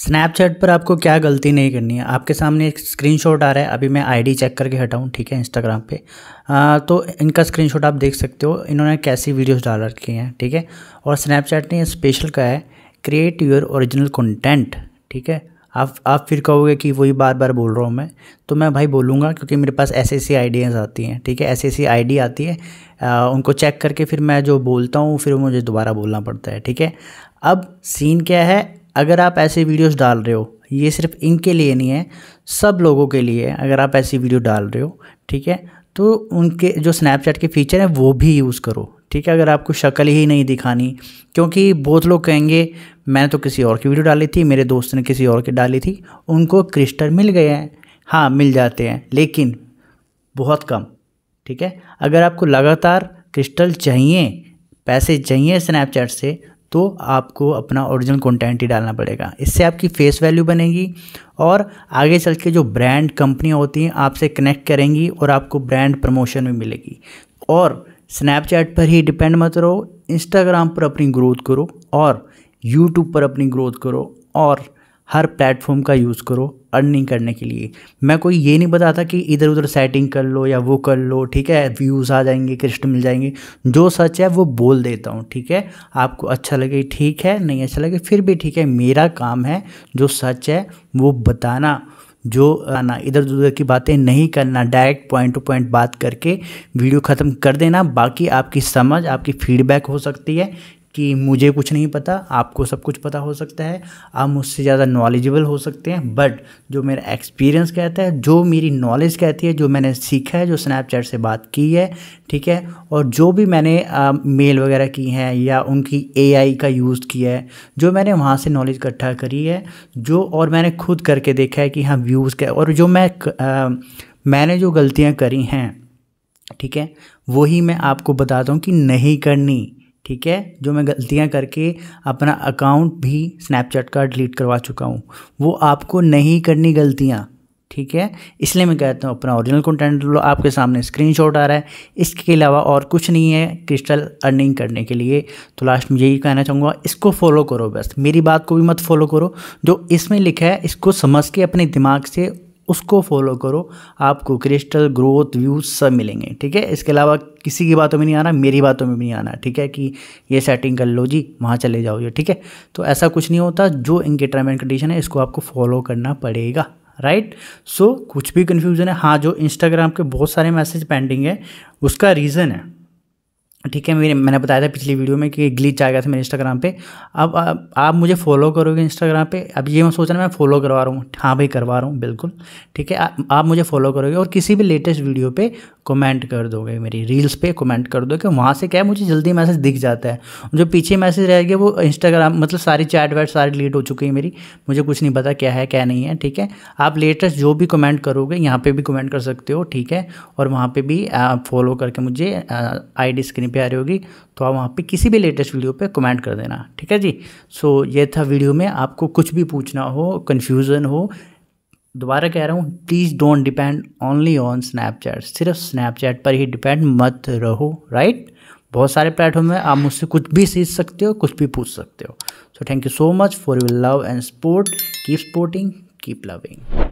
Snapchat पर आपको क्या गलती नहीं करनी है आपके सामने एक स्क्रीनशॉट आ रहा है अभी मैं आईडी चेक करके हटाऊँ ठीक है इंस्टाग्राम पे आ, तो इनका स्क्रीनशॉट आप देख सकते हो इन्होंने कैसी वीडियोस डाल रखी हैं ठीक है और स्नैपचैट ने स्पेशल का है क्रिएट योर ओरिजिनल कंटेंट ठीक है आप आप फिर कहोगे कि वही बार बार बोल रहा हूँ मैं तो मैं भाई बोलूँगा क्योंकि मेरे पास ऐसी ऐसी आइडियाज़ आती हैं ठीक है ऐसी ऐसी आईडी आती है आ, उनको चेक करके फिर मैं जो बोलता हूँ फिर मुझे दोबारा बोलना पड़ता है ठीक है अब सीन क्या है अगर आप ऐसे वीडियोस डाल रहे हो ये सिर्फ इनके लिए नहीं है सब लोगों के लिए है अगर आप ऐसी वीडियो डाल रहे हो ठीक है तो उनके जो स्नैपचैट के फीचर हैं वो भी यूज़ करो ठीक है अगर आपको शक्ल ही नहीं दिखानी क्योंकि बहुत लोग कहेंगे मैंने तो किसी और की वीडियो डाली थी मेरे दोस्त ने किसी और की डाली थी उनको क्रिस्टर मिल गए हैं हाँ मिल जाते हैं लेकिन बहुत कम ठीक है अगर आपको लगातार क्रिस्टल चाहिए पैसे चाहिए स्नैपचैट से तो आपको अपना ओरिजिनल कंटेंट ही डालना पड़ेगा इससे आपकी फेस वैल्यू बनेगी और आगे चल के जो ब्रांड कंपनियाँ होती हैं आपसे कनेक्ट करेंगी और आपको ब्रांड प्रमोशन भी मिलेगी और स्नैपचैट पर ही डिपेंड मत रहो इंस्टाग्राम पर अपनी ग्रोथ करो और यूट्यूब पर अपनी ग्रोथ करो और हर प्लेटफॉर्म का यूज़ करो अर्निंग करने के लिए मैं कोई ये नहीं बताता कि इधर उधर सेटिंग कर लो या वो कर लो ठीक है व्यूज़ आ जाएंगे क्रिस्ट मिल जाएंगे जो सच है वो बोल देता हूँ ठीक है आपको अच्छा लगे ठीक है नहीं अच्छा लगे फिर भी ठीक है मेरा काम है जो सच है वो बताना जो आना इधर उधर की बातें नहीं करना डायरेक्ट पॉइंट टू पॉइंट बात करके वीडियो ख़त्म कर देना बाकी आपकी समझ आपकी फीडबैक हो सकती है कि मुझे कुछ नहीं पता आपको सब कुछ पता हो सकता है आप मुझसे ज़्यादा नॉलेजेबल हो सकते हैं बट जो मेरा एक्सपीरियंस कहता है जो मेरी नॉलेज कहती है जो मैंने सीखा है जो स्नैपचैट से बात की है ठीक है और जो भी मैंने आ, मेल वगैरह की हैं या उनकी ए का यूज़ किया है जो मैंने वहाँ से नॉलेज इकट्ठा करी है जो और मैंने खुद करके देखा है कि हाँ व्यूज़ क्या और जो मैं आ, मैंने जो गलतियाँ करी हैं ठीक है वही मैं आपको बताता हूँ कि नहीं करनी ठीक है जो मैं गलतियां करके अपना अकाउंट भी स्नैपचैट का डिलीट करवा चुका हूँ वो आपको नहीं करनी गलतियाँ ठीक है इसलिए मैं कहता हूँ अपना ओरिजिनल कंटेंट लो आपके सामने स्क्रीनशॉट आ रहा है इसके अलावा और कुछ नहीं है क्रिस्टल अर्निंग करने के लिए तो लास्ट में यही कहना चाहूँगा इसको फॉलो करो बस मेरी बात को भी मत फॉलो करो जो इसमें लिखा है इसको समझ के अपने दिमाग से उसको फॉलो करो आपको क्रिस्टल ग्रोथ व्यूज सब मिलेंगे ठीक है इसके अलावा किसी की बातों में नहीं आना मेरी बातों में भी नहीं आना ठीक है कि ये सेटिंग कर लो जी वहाँ चले जाओ ये ठीक है तो ऐसा कुछ नहीं होता जो इनके टर्म एंड कंडीशन है इसको आपको फॉलो करना पड़ेगा राइट right? सो so, कुछ भी कन्फ्यूज़न है हाँ जो इंस्टाग्राम के बहुत सारे मैसेज पेंडिंग है उसका रीज़न है ठीक है मेरे मैंने बताया था पिछली वीडियो में कि ग्लिच आ गया था मेरे इंस्टाग्राम पे अब आ, आप मुझे फॉलो करोगे इंस्टाग्राम पे अब ये मैं सोच रहा मैं फॉलो करवा रहा हूँ हाँ भाई करवा रहा हूँ बिल्कुल ठीक है आप मुझे फॉलो करोगे और किसी भी लेटेस्ट वीडियो पे कमेंट कर दोगे मेरी रील्स पे कमेंट कर दोगे वहाँ से क्या है मुझे जल्दी मैसेज दिख जाता है जो पीछे मैसेज रह गए वो इंस्टाग्राम मतलब सारी चैट वैट सारी डिलीट हो चुकी है मेरी मुझे कुछ नहीं पता क्या है क्या नहीं है ठीक है आप लेटेस्ट जो भी कमेंट करोगे यहाँ पर भी कमेंट कर सकते हो ठीक है और वहाँ पर भी फॉलो करके मुझे आई स्क्रीन पर आ रही होगी तो आप वहाँ पर किसी भी लेटेस्ट वीडियो पर कमेंट कर देना ठीक है जी सो ये था वीडियो में आपको कुछ भी पूछना हो कन्फ्यूज़न हो दोबारा कह रहा हूँ please don't depend only on Snapchat सिर्फ स्नैपचैट पर ही डिपेंड मत रहो राइट बहुत सारे प्लेटफॉर्म है आप मुझसे कुछ भी सीख सकते हो कुछ भी पूछ सकते हो so thank you so much for your love and support keep supporting keep loving